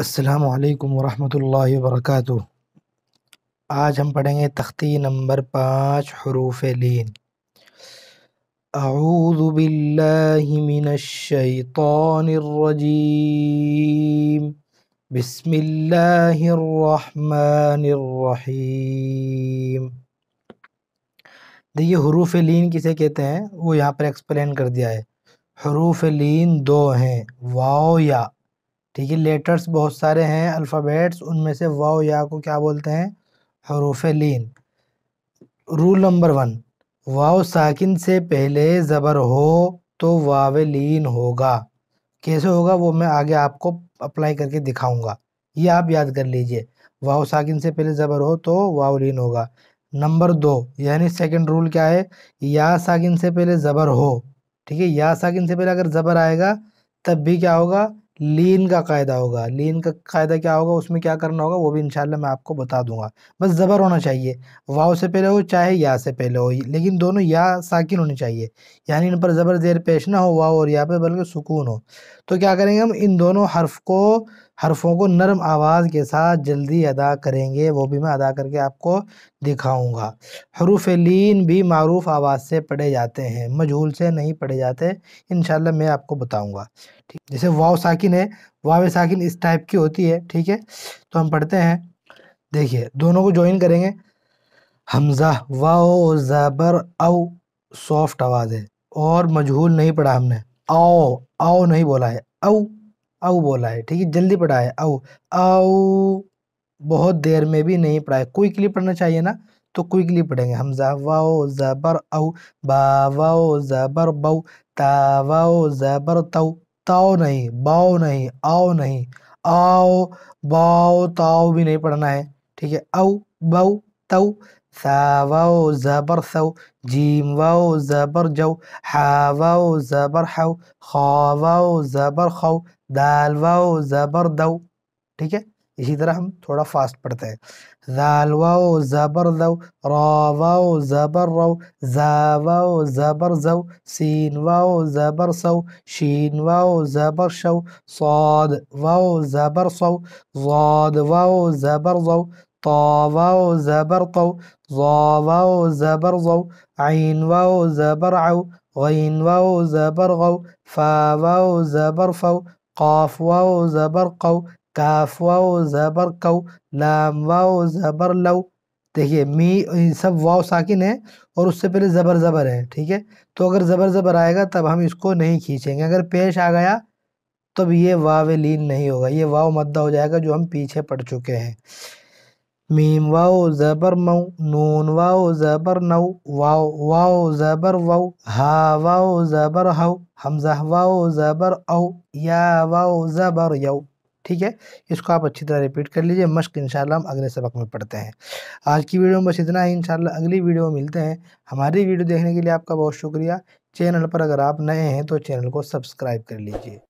अस्सलाम वरहमतुल्लाहि वबरकातु आज हम पढ़ेंगे तख्ती नंबर पाँच हरूफ लीन अऊज़बिल्लिमिनशैतानिर्रजीम बिस्मिल्लाहिर्रहमानिर्रहीम देखिए हरूफ लीन किसे कहते हैं वो यहाँ पर एक्सप्लेन कर दिया है हरूफ लीन दो हैं वाओ या ठीक है लेटर्स बहुत सारे हैं अल्फ़ाबेट्स उनमें से वाओ या को क्या बोलते हैं हरूफ लीन रूल नंबर वन वाओ साकिन से पहले ज़बर हो तो वाव लीन होगा कैसे होगा वो मैं आगे आपको अप्लाई करके दिखाऊंगा ये आप याद कर लीजिए वाओ साकिन से पहले ज़बर हो तो वाव लीन होगा नंबर दो यानी सेकंड रूल क्या है या साकिन से पहले ज़बर हो ठीक है या साकिन से पहले अगर ज़बर आएगा तब भी क्या होगा लीन का कायदा होगा लीन का कायदा क्या होगा उसमें क्या करना होगा वो भी इंशाल्लाह मैं आपको बता दूंगा बस ज़बर होना चाहिए वाव से पहले हो चाहे या से पहले हो लेकिन दोनों या साकिन होनी चाहिए यानी इन पर ज़बर जेर पेश ना हो वाव और या पे बल्कि सुकून हो तो क्या करेंगे हम इन दोनों हर्फ को हरफों को नरम आवाज़ के साथ जल्दी अदा करेंगे वो भी मैं अदा करके आपको दिखाऊंगा हरूफ लीन भी मरूफ आवाज़ से पढ़े जाते हैं मजहूल से नहीं पढ़े जाते इन मैं आपको बताऊंगा ठीक जैसे वाव साकिन है वाव साकिन इस टाइप की होती है ठीक है तो हम पढ़ते हैं देखिए दोनों को ज्वाइन करेंगे हमज़ा वाओ ज़बर औ सॉफ्ट आवाज़ है और मजहूल नहीं पढ़ा हमने आओ आओ नहीं बोला है औ औ बोला है ठीक है जल्दी पढ़ा है औ औ बहुत देर में भी नहीं पढ़ा है क्विकली पढ़ना चाहिए ना तो क्विकली पढ़ेंगे हमजा वाओ ज़बर औ बावाओ ज़बर बऊ तावाओ ज़बर तऊ ताओ नहीं बाओ नहीं आओ नहीं आओ बाओ ताओ भी नहीं पढ़ना है ठीक है औ बऊ तऊ ث واو زبر ثو جیم واو زبر جو ح واو زبر حو خ واو زबर खो दाल वाओ जबर दव ठीक है इसी तरह हम थोड़ा फास्ट पढ़ते हैं दाल वाओ जबर दव रावाओ जबर रव जावाओ जबर जव सीन वाओ जबर सौ शीन वाओ जबर शव सौद वाओ जबर सौ जौद वाओ जबर जव طاووا زبرطوا जबर زبرظوا عينوا वाओ जबर आओ فاووا زبرفوا قافوا زبرقوا काफवाओ ज़बर कऊ लाम वाओ ज़बर लव देखिए मी इन सब वाओ साकिन है और उससे पहले ज़बर ज़बर है ठीक है तो अगर ज़बर ज़बर आएगा तब हम इसको नहीं खींचेंगे अगर पेश आ गया तब ये वाव लीन नहीं होगा ये वाव मद्दा हो जाएगा जो हम पीछे पड़ चुके हैं मीम वाओ ज़बर मऊ नून वाओ ज़बर नौ वाओ वाओ ज़बर वाओ हा वाओ ज़बर हाउ हमजा वाओ ज़बर औ या वाओ ज़बर यऊ ठीक है इसको आप अच्छी तरह रिपीट कर लीजिए मश्क इंशाल्लाह हम अगले सबक में पढ़ते हैं आज की वीडियो में बस इतना ही इंशाल्लाह अगली वीडियो में मिलते हैं हमारी वीडियो देखने के लिए आपका बहुत शुक्रिया चैनल पर अगर आप नए हैं तो चैनल को सब्सक्राइब कर लीजिए